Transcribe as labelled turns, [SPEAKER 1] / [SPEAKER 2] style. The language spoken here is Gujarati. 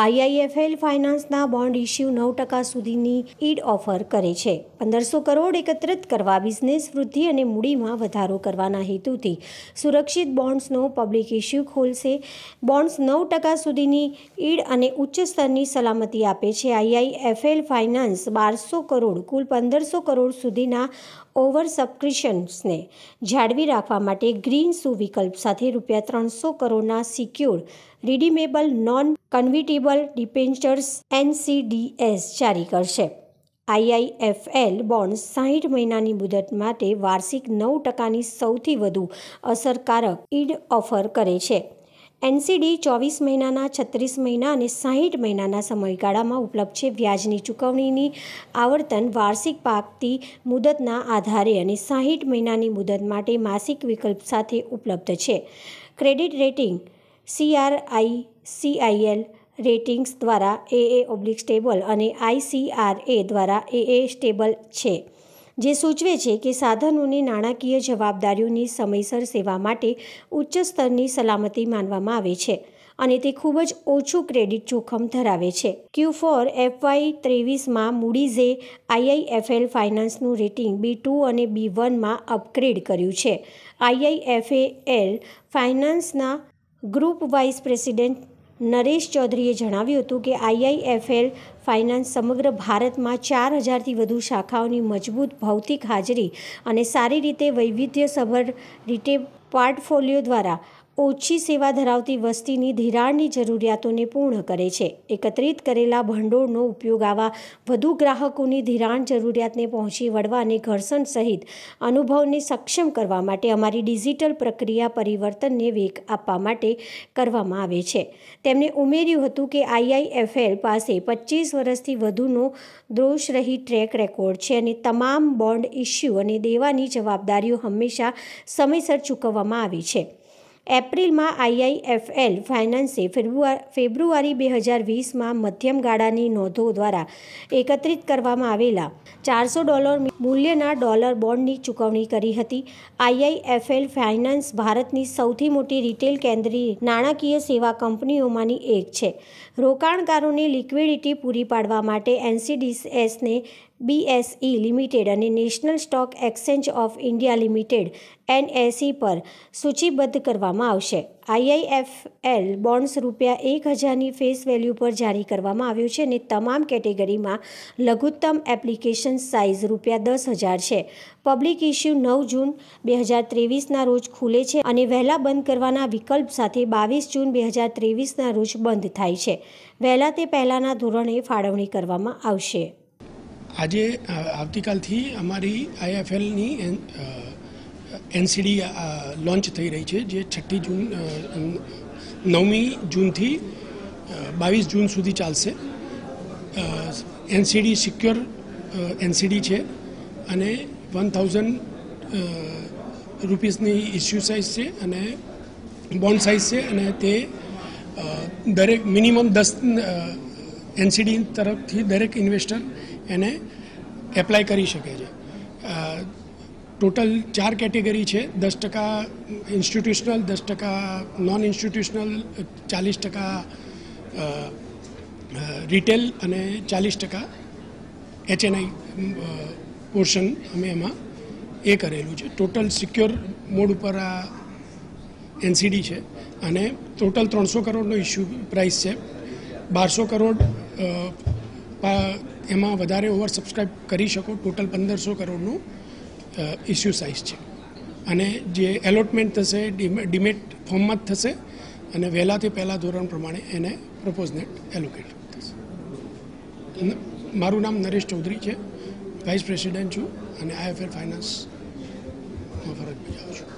[SPEAKER 1] આઈઆઈએફએલ ફાઇનાન્સના બોન્ડ ઇસ્યુ નવ ટકા સુધીની ઈડ ઓફર કરે છે પંદરસો કરોડ એકત્રિત કરવા બિઝનેસ વૃદ્ધિ અને મૂડીમાં વધારો કરવાના હેતુથી સુરક્ષિત બોન્ડ્સનો પબ્લિક ઇસ્યુ ખોલશે બોન્ડ્સ નવ ટકા સુધીની ઈડ અને ઉચ્ચ સ્તરની સલામતી આપે છે આઈઆઈએફએલ ફાઇનાન્સ બારસો કરોડ કુલ પંદરસો કરોડ સુધીના ઓવર સબસ્ક્રિપ્શન્સને જાળવી રાખવા માટે ગ્રીન વિકલ્પ સાથે રૂપિયા ત્રણસો કરોડના secure redeemable non convertible debentures NCDs જારી કરશે આઈઆઈએફએલ બોન્ડ્સ સાહીઠ મહિનાની મુદત માટે વાર્ષિક નવ ટકાની સૌથી વધુ અસરકારક ઈડ ઓફર કરે છે એનસીડી ચોવીસ મહિનાના છત્રીસ મહિના અને સાહીઠ મહિનાના સમયગાળામાં ઉપલબ્ધ છે વ્યાજની ચૂકવણીની આવર્તન વાર્ષિક પાકતી મુદતના આધારે અને સાહીઠ મહિનાની મુદત માટે માસિક વિકલ્પ સાથે ઉપલબ્ધ છે credit rating CRISIL ratings દ્વારા એએ ઓબ્લિક સ્ટેબલ અને આઈસીઆરએ દ્વારા એ એ સ્ટેબલ છે જે સૂચવે છે કે સાધનોની નાણાકીય જવાબદારીઓની સમયસર સેવા માટે ઉચ્ચ સ્તરની સલામતી માનવામાં આવે છે અને તે ખૂબ જ ઓછું ક્રેડિટ જોખમ ધરાવે છે ક્યુ ફોર એફવાય ત્રેવીસમાં મૂડીઝે આઈઆઈએફએલ ફાઇનાન્સનું રેટિંગ બી ટુ અને બી વનમાં અપગ્રેડ કર્યું છે એલ ફાઇનાન્સના ગ્રુપ વાઇસ પ્રેસિડેન્ટ નરેશ ચૌધરીએ જણાવ્યું હતું કે આઈઆઈએફએલ ફાઇનાન્સ સમગ્ર ભારતમાં ચાર હજારથી વધુ શાખાઓની મજબૂત ભૌતિક હાજરી અને સારી રીતે વૈવિધ્યસભર રીતે પોર્ટફોલિયો દ્વારા ઓછી સેવા ધરાવતી વસ્તીની ધિરાણની જરૂરિયાતોને પૂર્ણ કરે છે એકત્રિત કરેલા ભંડોળનો ઉપયોગ આવા વધુ ગ્રાહકોની ધિરાણ જરૂરિયાતને પહોંચી વળવા અને ઘર્ષણ સહિત અનુભવને સક્ષમ કરવા માટે અમારી ડિજિટલ પ્રક્રિયા પરિવર્તનને વેગ આપવા માટે કરવામાં આવે છે તેમણે ઉમેર્યું હતું કે આઈઆઈએફએલ પાસે પચીસ વર્ષથી વધુનો દોષરહિત ટ્રેક રેકોર્ડ છે અને તમામ બોન્ડ ઇસ્યુ અને દેવાની જવાબદારીઓ હંમેશા સમયસર ચૂકવવામાં આવી છે એપ્રિલમાં આઈઆઈએફએલ ફાઇનાન્સે ફેબ્રુઆ ફેબ્રુઆરી બે હજાર વીસમાં મધ્યમ ગાળાની નોંધો દ્વારા એકત્રિત કરવામાં આવેલા ચારસો ડોલર મૂલ્યના ડોલર બોન્ડની ચૂકવણી કરી હતી આઈઆઈએફએલ ફાઇનાન્સ ભારતની સૌથી મોટી રિટેલ કેન્દ્રીય નાણાકીય સેવા કંપનીઓમાંની એક છે રોકાણકારોને લિક્વિડિટી પૂરી પાડવા માટે એનસીડીએસને બીએસઈ લિમિટેડ અને national stock exchange of India limited NSE પર સૂચિબદ્ધ કરવામાં આવશે આઈઆઈએફએલ બોન્ડ્સ રૂપિયા એક હજારની ફેસ વેલ્યુ પર જારી કરવામાં આવ્યું છે અને તમામ કેટેગરીમાં લઘુત્તમ એપ્લિકેશન સાઇઝ રૂપિયા દસ હજાર છે પબ્લિક ઇશ્યુ નવ જૂન બે હજાર ત્રેવીસના રોજ ખુલે છે અને વહેલા બંધ કરવાના વિકલ્પ સાથે બાવીસ જૂન બે હજાર ત્રેવીસના રોજ બંધ થાય છે વહેલા તે પહેલાંના ધોરણે ફાળવણી કરવામાં આવશે
[SPEAKER 2] આજે આવતીકાલથી અમારી આઈએફએલની એનસીડી લોન્ચ થઈ રહી છે જે છઠ્ઠી જૂન નવમી જૂનથી બાવીસ જૂન સુધી ચાલશે એનસીડી સિક્યોર એનસીડી છે અને વન થાઉઝન્ડ રૂપીસની ઇસ્યુ સાઇઝ છે અને બોન્ડ સાઇઝ છે અને તે દરેક મિનિમમ દસ એનસીડી તરફથી દરેક ઇન્વેસ્ટર એને એપ્લાય કરી શકે છે ટોટલ ચાર કેટેગરી છે દસ ટકા ઇન્સ્ટિટ્યુશનલ દસ ટકા નોન ઇન્સ્ટિટ્યુશનલ ચાલીસ ટકા રિટેલ અને ચાલીસ ટકા એચએનઆઈ પોર્શન અમે એમાં એ કરેલું છે ટોટલ સિક્યોર મોડ ઉપર આ એનસીડી છે અને ટોટલ ત્રણસો કરોડનો ઇશ્યુ પ્રાઇસ છે બારસો કરોડ એમાં વધારે ઓવર સબસ્ક્રાઈબ કરી શકો ટોટલ પંદરસો કરોડનું ઇસ્યુ સાઇઝ છે અને જે એલોટમેન્ટ થશે ડિમેટ ફોર્મમાં જ થશે અને વહેલાથી પહેલાં ધોરણ પ્રમાણે એને પ્રપોઝનેટ એલોકેટ થશે મારું નામ નરેશ ચૌધરી છે વાઇસ પ્રેસિડેન્ટ છું અને આઈએફએલ ફાઇનાન્સમાં ફરજ બજાવું છું